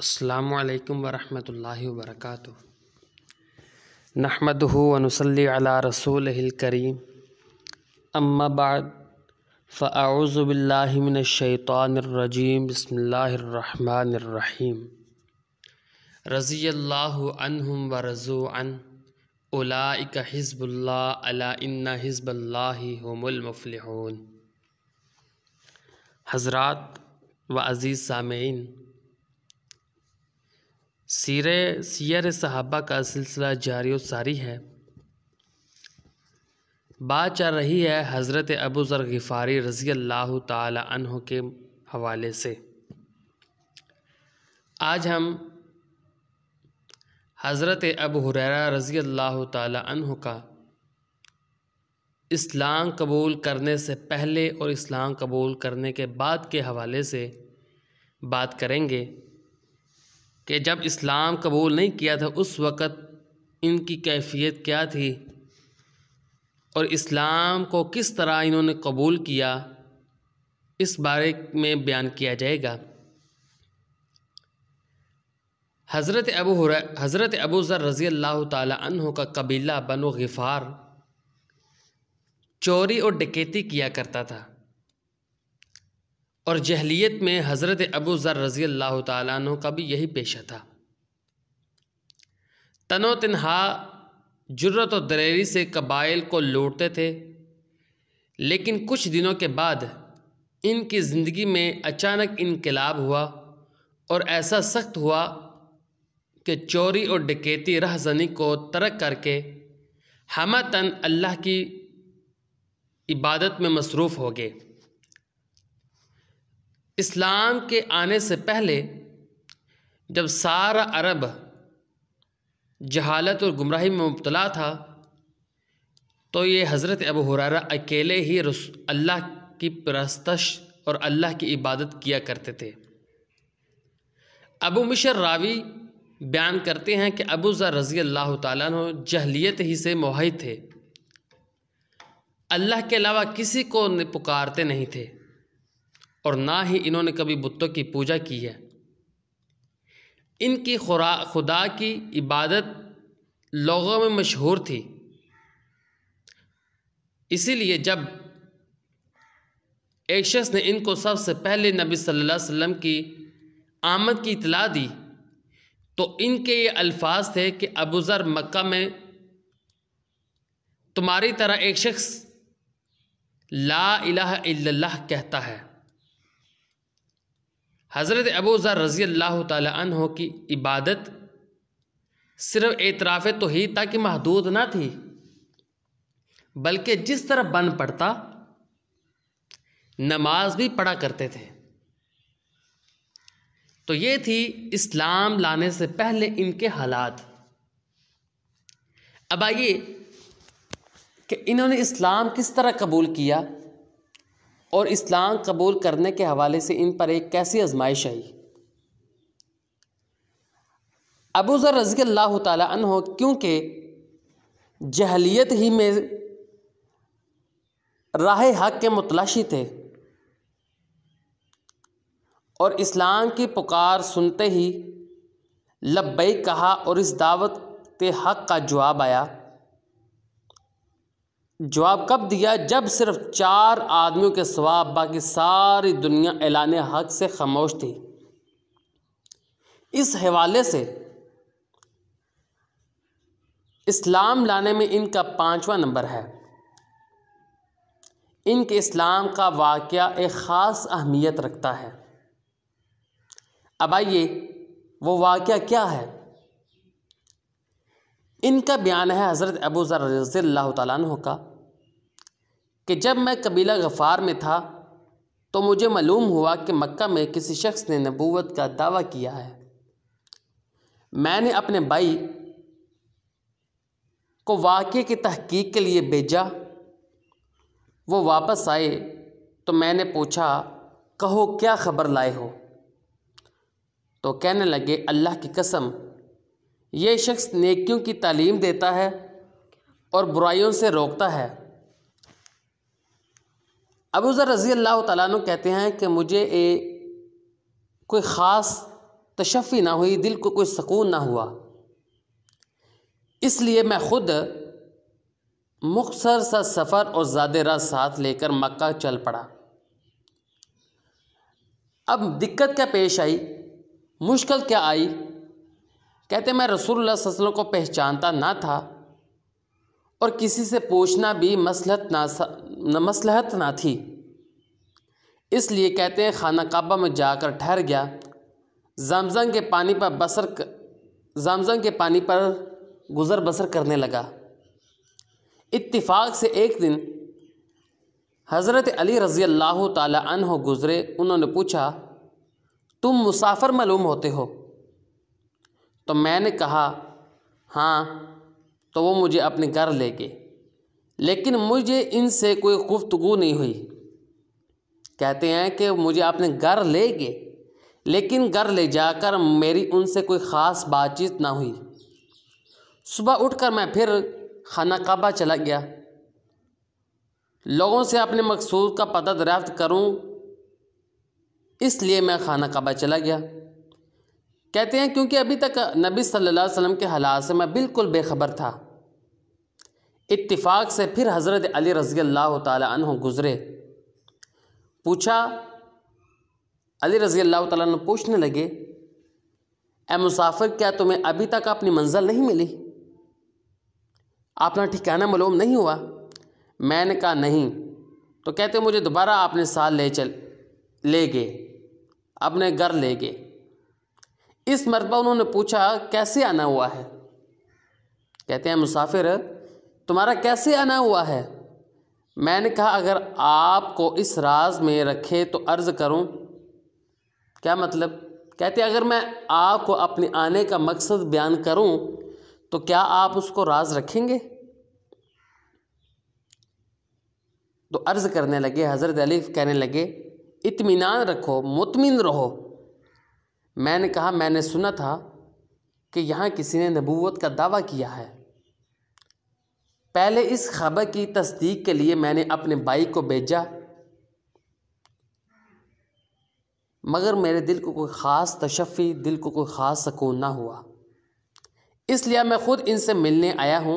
अल्लाम वरम वर्क नहमद वनसली अला रसूल करीम अम्माबाद फ़ाउज़बिल्लिमिनशैतरजीम बसमीम रज़ी अल्लाम व रज़ू अन उलाइक हिज़बुल्ला अला इन्ना व अज़ीज़ सामीन सीर सीर सहाबा का सिलसिला जारी सारी है बात चल रही है हज़रत अबू ज़र गफ़ारी रज़ी अल्लाह तह के हवाले से आज हम हज़रत अब हुररा रज़ी अल्लाह तह का इस्लाम कबूल करने से पहले और इस्लाम कबूल करने के बाद के हवाले से बात करेंगे कि जब इस्लाम कबूल नहीं किया था उस वक़्त इनकी कैफियत क्या थी और इस्लाम को किस तरह इन्होंने कबूल किया इस बारे में बयान किया जाएगा हज़रत अबू हज़रत अबू ज़र रज़ी अल्लाह तहों का कबीला बनो गफ़ार चोरी और डकैती किया करता था और जहलीत में हज़रत अबू ज़र रज़ी अल्लाह तु का भी यही पेशा था तनो तनहा जुर्रत और दरेरी से कबाइल को लौटते थे लेकिन कुछ दिनों के बाद इनकी ज़िंदगी में अचानक इनकलाब हुआ और ऐसा सख्त हुआ कि चोरी और डकैती रहजनी को तरक करके तन अल्लाह की इबादत में मसरूफ़ हो गए इस्लाम के आने से पहले जब सारा अरब जहालत और गुमराही में मुबतला था तो ये हज़रत अबू हुरारा अकेले ही अल्लाह की प्रस्तश और अल्लाह की इबादत किया करते थे अबू मिशर रावी बयान करते हैं कि अबू ज़र रज़ी अल्लाह तु जहलीत ही से मोहित थे अल्लाह के अलावा किसी को पुकारते नहीं थे और ना ही इन्होंने कभी बुतों की पूजा की है इनकी खुरा खुदा की इबादत लोगों में मशहूर थी इसीलिए जब एक शख्स ने इनको सबसे पहले नबी सल्लल्लाहु अलैहि वसल्लम की आमद की इतला दी तो इनके ये अल्फाज थे कि अबूजर मक्का में तुम्हारी तरह एक शख्स ला इलाह इल्लल्लाह कहता है हज़रत अबू ज़र रज़ी अल्लाह तहों की इबादत सिर्फ एतराफ़ ही ताकि महदूद ना थी बल्कि जिस तरह बन पड़ता नमाज भी पढ़ा करते थे तो ये थी इस्लाम लाने से पहले इनके हालात अब आइए कि इन्होंने इस्लाम किस तरह कबूल किया और इस्लाम कबूल करने के हवाले से इन पर एक कैसी आजमाइश आई अबू ज़र रज़ी अल्लाह तहो क्योंकि जहलीत ही में राह हक के मुतलाशी थे और इस्लाम की पुकार सुनते ही लब्बई कहा और इस दावत के हक का जवाब आया जवाब कब दिया जब सिर्फ चार आदमियों के सवाब बाकी सारी दुनिया ऐलान हक से खामोश थी इस हवाले से इस्लाम लाने में इनका पाँचवा नंबर है इनके इस्लाम का वाक़ एक ख़ास अहमियत रखता है अब आइए वो वाक़ क्या है इनका बयान है हज़रत अबू ज़र रज़ी अल्लाह का कि जब मैं कबीला गफ़ार में था तो मुझे मालूम हुआ कि मक्का में किसी शख्स ने नबूत का दावा किया है मैंने अपने भाई को वाक़े की तहकीक के लिए भेजा वो वापस आए तो मैंने पूछा कहो क्या ख़बर लाए हो तो कहने लगे अल्लाह की कसम ये शख्स नेकियों की तालीम देता है और बुराइयों से रोकता है अबूज़र रज़ी अल्लाह तु कहते हैं कि मुझे ए, कोई ख़ास तशफ़ी ना हुई दिल को कोई सकून ना हुआ इसलिए मैं ख़ुद मुख्तर सा सफ़र और ज़्यादा रात साथ लेकर मक्का चल पड़ा अब दिक्कत क्या पेश आई मुश्किल क्या आई कहते मैं रसूलुल्लाह वसल्लम को पहचानता ना था और किसी से पूछना भी मसलत ना मसलहत ना थी इसलिए कहते हैं खाना काबा में जाकर ठहर गया जमजम के पानी पर बसर जमजम के पानी पर गुज़र बसर करने लगा इत्तिफाक से एक दिन हज़रत अली रज़ी अल्लाह तह गुज़रे उन्होंने पूछा तुम मुसाफर मालूम होते हो तो मैंने कहा हाँ तो वो मुझे अपने घर ले गए लेकिन मुझे इनसे कोई गुफ्तगु नहीं हुई कहते हैं कि मुझे आपने घर ले गए लेकिन घर ले जाकर मेरी उनसे कोई ख़ास बातचीत ना हुई सुबह उठकर मैं फिर खाना काबा चला गया लोगों से अपने मकसूद का पता दरियाफ्त करूं इसलिए मैं खाना काबा चला गया कहते हैं क्योंकि अभी तक नबी सल्लल्लाहु अलैहि वसल्लम के हालात से मैं बिल्कुल बेखबर था इतफ़ाक़ से फिर हज़रत अली रज़ी अल्लाह तह गुज़रे पूछा अली रज़ी अल्लाह तु पूछने लगे ए मुसाफिर क्या तुम्हें अभी तक अपनी मंजिल नहीं मिली अपना ठिकाना मलूम नहीं हुआ मैंने कहा नहीं तो कहते मुझे दोबारा आपने साल ले चल ले गए अपने घर ले गए इस मरतबा उन्होंने पूछा कैसे आना हुआ है कहते हैं मुसाफिर तुम्हारा कैसे आना हुआ है मैंने कहा अगर आपको इस राज में रखे तो अर्ज़ करूं क्या मतलब कहते अगर मैं आपको अपने आने का मकसद बयान करूं तो क्या आप उसको राज रखेंगे तो अर्ज़ करने लगे हज़रत अली कहने लगे इतमान रखो मुतमिन रहो मैंने कहा मैंने सुना था कि यहाँ किसी ने नबूवत का दावा किया है पहले इस खबर की तस्दीक के लिए मैंने अपने भाई को भेजा मगर मेरे दिल को कोई ख़ास तशफ़ी दिल को कोई ख़ास सकून ना हुआ इसलिए मैं ख़ुद इनसे मिलने आया हूँ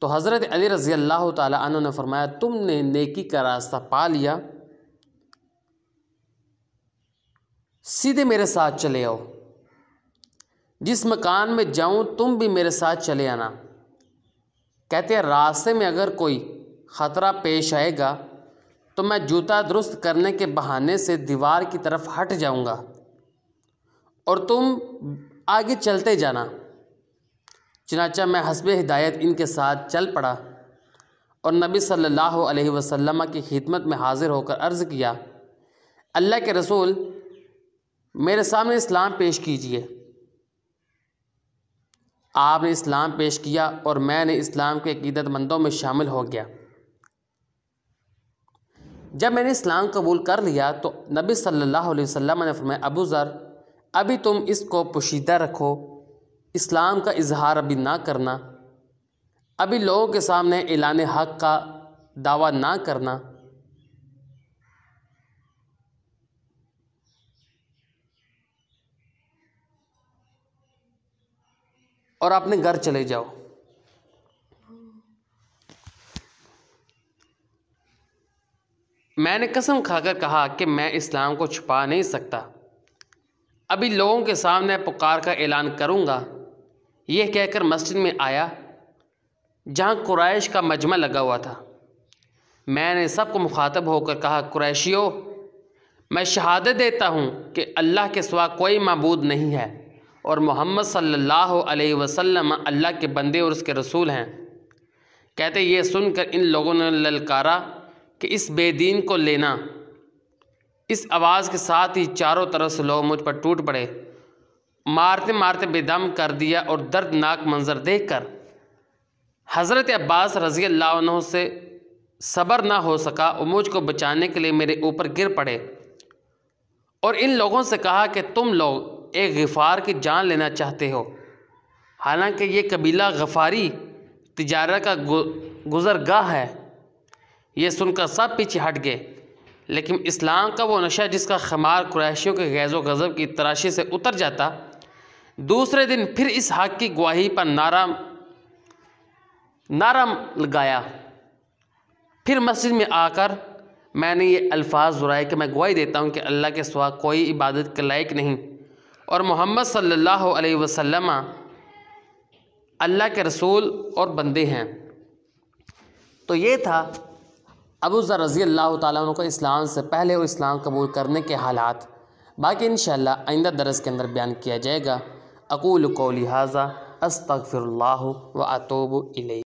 तो हज़रत अली रज़ी अल्लाह तु ने फरमाया तुमने नेकी का रास्ता पा लिया सीधे मेरे साथ चले आओ जिस मकान में जाऊँ तुम भी मेरे साथ चले आना कहते हैं रास्ते में अगर कोई ख़तरा पेश आएगा तो मैं जूता दुरुस्त करने के बहाने से दीवार की तरफ हट जाऊंगा और तुम आगे चलते जाना चनाचा मैं हसब हिदायत इनके साथ चल पड़ा और नबी सल्लल्लाहु अलैहि वसल्लम की खिदमत में हाज़िर होकर अर्ज़ किया अल्लाह के रसूल मेरे सामने इस्लाम पेश कीजिए आपने इस्लाम पेश किया और मैंने इस्लाम के अकीदतमंदों में शामिल हो गया जब मैंने इस्लाम कबूल कर लिया तो नबी सल्लल्लाहु अलैहि वसल्लम ने फरमाया अबू ज़र अभी तुम इसको पोशीदा रखो इस्लाम का इजहार अभी ना करना अभी लोगों के सामने ऐलान हक़ का दावा ना करना और अपने घर चले जाओ मैंने कसम खाकर कहा कि मैं इस्लाम को छुपा नहीं सकता अभी लोगों के सामने पुकार का ऐलान करूँगा यह कहकर मस्जिद में आया जहाँ कुरैश का मजमा लगा हुआ था मैंने सबको मुखातब होकर कहा कुरैशियों मैं शहादत देता हूँ कि अल्लाह के सिवा कोई मबूद नहीं है और मोहम्मद सल्लल्लाहु अलैहि वसल्लम अल्लाह के बंदे और उसके रसूल हैं कहते ये सुनकर इन लोगों ने ललकारा कि इस बेदीन को लेना इस आवाज़ के साथ ही चारों तरफ से लोग मुझ पर टूट पड़े मारते मारते बेदम कर दिया और दर्दनाक मंजर देख कर हज़रत अब्बास रज़ी अल्लाह से सब्र ना हो सका और मुझको बचाने के लिए मेरे ऊपर गिर पड़े और इन लोगों से कहा कि तुम लोग एक गफ़ार की जान लेना चाहते हो हालांकि ये कबीला गफ़ारी तजारत का गुज़रगाह है ये सुनकर सब पीछे हट गए लेकिन इस्लाम का वो नशा जिसका खमार कुरैशियों के गैज़ो गज़ब की तराशी से उतर जाता दूसरे दिन फिर इस हक की गवाही पर नारा नारा लगाया फिर मस्जिद में आकर मैंने ये अल्फाज दोहराए कि मैं गवाही देता हूँ कि अल्लाह के सिवा कोई इबादत के लायक नहीं और मोहम्मद सल्लल्लाहु अलैहि वसल्लम अल्लाह के रसूल और बंदे हैं तो ये था अबू ज़र रज़ी अल्लाह तुम को इस्लाम से पहले और इस्लाम कबूल करने के हालात बाकी इन आइंदा दरस के अंदर बयान किया जाएगा अकूल को लिहाजा अस्तफ़िर व अतूब